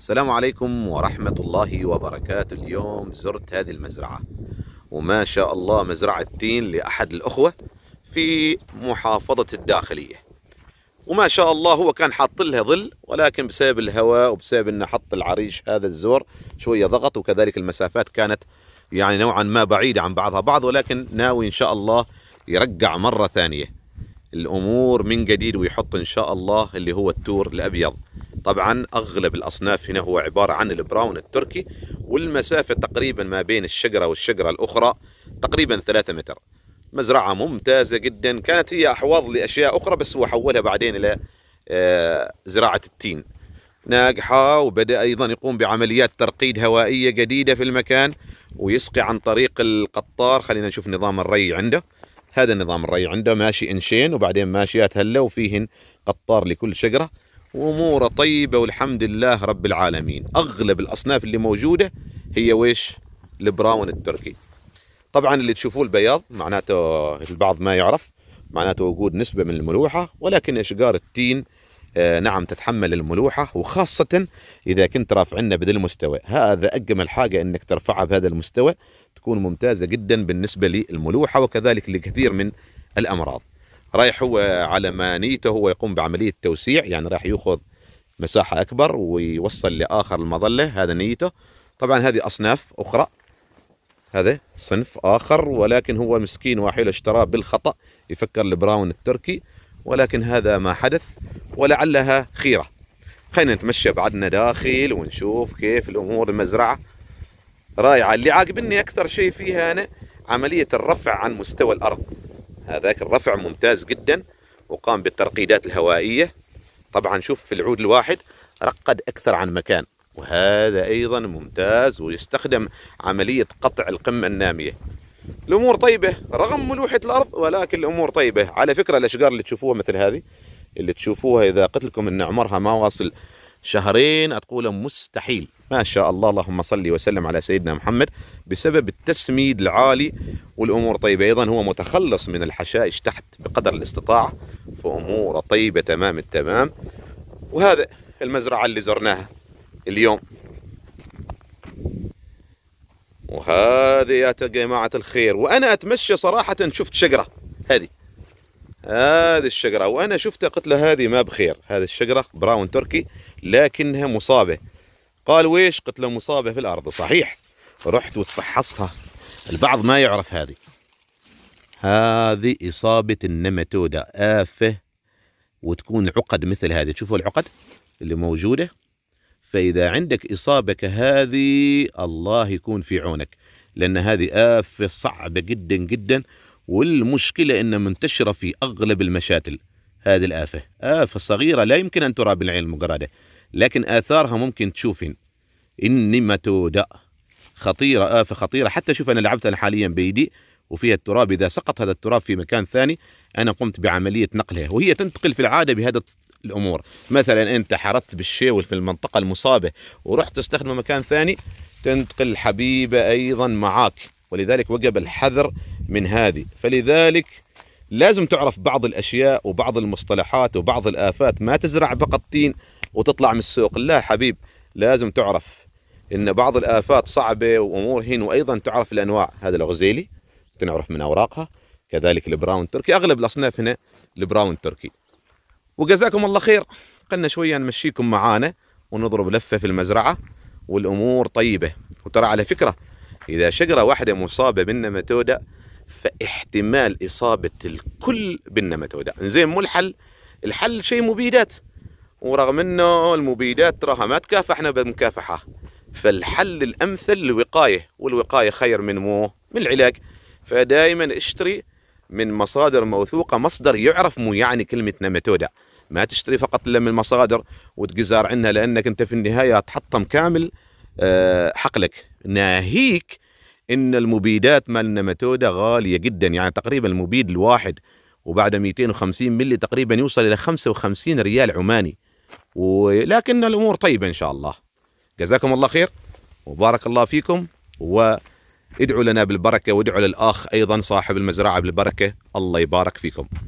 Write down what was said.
السلام عليكم ورحمة الله وبركاته اليوم زرت هذه المزرعة وما شاء الله مزرعة تين لأحد الأخوة في محافظة الداخلية وما شاء الله هو كان حاط لها ظل ولكن بسبب الهواء وبسبب أنه حط العريش هذا الزور شوية ضغط وكذلك المسافات كانت يعني نوعا ما بعيدة عن بعضها بعض ولكن ناوي إن شاء الله يرجع مرة ثانية الأمور من جديد ويحط إن شاء الله اللي هو التور الأبيض طبعا اغلب الاصناف هنا هو عباره عن البراون التركي والمسافه تقريبا ما بين الشجره والشجره الاخرى تقريبا 3 متر مزرعه ممتازه جدا كانت هي احواض لاشياء اخرى بس هو حولها بعدين الى آه، زراعه التين ناجحه وبدا ايضا يقوم بعمليات ترقيد هوائيه جديده في المكان ويسقي عن طريق القطار خلينا نشوف نظام الري عنده هذا نظام الري عنده ماشي انشين وبعدين ماشيات هله وفيهن قطار لكل شجره واموره طيبه والحمد لله رب العالمين اغلب الاصناف اللي موجوده هي ويش البراون التركي طبعا اللي تشوفوه البياض معناته البعض ما يعرف معناته وجود نسبه من الملوحه ولكن اشجار التين آه نعم تتحمل الملوحة وخاصة إذا كنت رافعنا بهذا المستوى هذا أجمل حاجة أنك ترفعها بهذا المستوى تكون ممتازة جدا بالنسبة للملوحة وكذلك لكثير من الأمراض رايح هو على ما نيته هو يقوم بعمليه توسيع يعني راح ياخذ مساحه اكبر ويوصل لاخر المظله هذا نيته طبعا هذه اصناف اخرى هذا صنف اخر ولكن هو مسكين واحد اشتراه بالخطا يفكر البراون التركي ولكن هذا ما حدث ولعلها خيره خلينا نتمشى بعدنا داخل ونشوف كيف الامور المزرعه رائعه اللي عاقبني اكثر شيء فيها انا عمليه الرفع عن مستوى الارض هذاك الرفع ممتاز جدا وقام بالترقيدات الهوائية طبعا شوف في العود الواحد رقد أكثر عن مكان وهذا أيضا ممتاز ويستخدم عملية قطع القمة النامية الأمور طيبة رغم ملوحة الأرض ولكن الأمور طيبة على فكرة الأشجار اللي تشوفوها مثل هذه اللي تشوفوها إذا قلت لكم أن عمرها ما واصل شهرين أقول مستحيل ما شاء الله اللهم صل وسلم على سيدنا محمد بسبب التسميد العالي والأمور طيبة أيضا هو متخلص من الحشائش تحت بقدر الاستطاعة فأموره طيبة تمام التمام وهذا المزرعة اللي زرناها اليوم وهذه يا جماعة الخير وأنا أتمشى صراحة شفت شجرة هذه هذه الشجرة وأنا شفتها قلت له هذه ما بخير هذه الشجرة براون تركي لكنها مصابة قال ويش قلت له مصابة في الأرض صحيح رحت وتفحصها البعض ما يعرف هذه هذه إصابة النمتودة آفة وتكون عقد مثل هذه شوفوا العقد اللي موجودة فإذا عندك إصابة كهذه الله يكون في عونك لأن هذه آفة صعبة جدا جدا والمشكلة أنها منتشرة في أغلب المشاتل هذه الآفة آفة صغيرة لا يمكن أن ترى بالعين المجردة لكن آثارها ممكن تشوفين إنما تودع خطيرة آفة خطيرة حتى شوف أنا لعبت أنا حاليا بيدي وفيها التراب إذا سقط هذا التراب في مكان ثاني أنا قمت بعملية نقلها وهي تنتقل في العادة بهذا الأمور مثلا أنت حرثت بالشيول في المنطقة المصابة ورحت تستخدمه مكان ثاني تنتقل الحبيبة أيضا معاك ولذلك وجب الحذر من هذه فلذلك لازم تعرف بعض الاشياء وبعض المصطلحات وبعض الافات ما تزرع فقط تين وتطلع من السوق لا حبيب لازم تعرف ان بعض الافات صعبه وامور هين وايضا تعرف الانواع هذا الغزيلي تنعرف من اوراقها كذلك البراون تركي اغلب الاصناف هنا البراون تركي وجزاكم الله خير قلنا شويه نمشيكم معانا ونضرب لفه في المزرعه والامور طيبه وترى على فكره اذا شجره واحده مصابه بالنماتودا فاحتمال اصابه الكل بالنماتودا زين مو الحل الحل شيء مبيدات ورغم انه المبيدات راها ما تكافحنا بالمكافحه فالحل الامثل الوقايه والوقايه خير من مو من العلاج فدائما اشتري من مصادر موثوقه مصدر يعرف مو يعني كلمه نماتودا ما تشتري فقط الا من مصادر وتقزار عنها لانك انت في النهايه تحطم كامل آه، حقلك ناهيك ان المبيدات مالنا متودا غاليه جدا يعني تقريبا المبيد الواحد وبعد 250 ملي تقريبا يوصل الى 55 ريال عماني ولكن الامور طيبه ان شاء الله جزاكم الله خير وبارك الله فيكم وادعوا لنا بالبركه وادعوا للاخ ايضا صاحب المزرعه بالبركه الله يبارك فيكم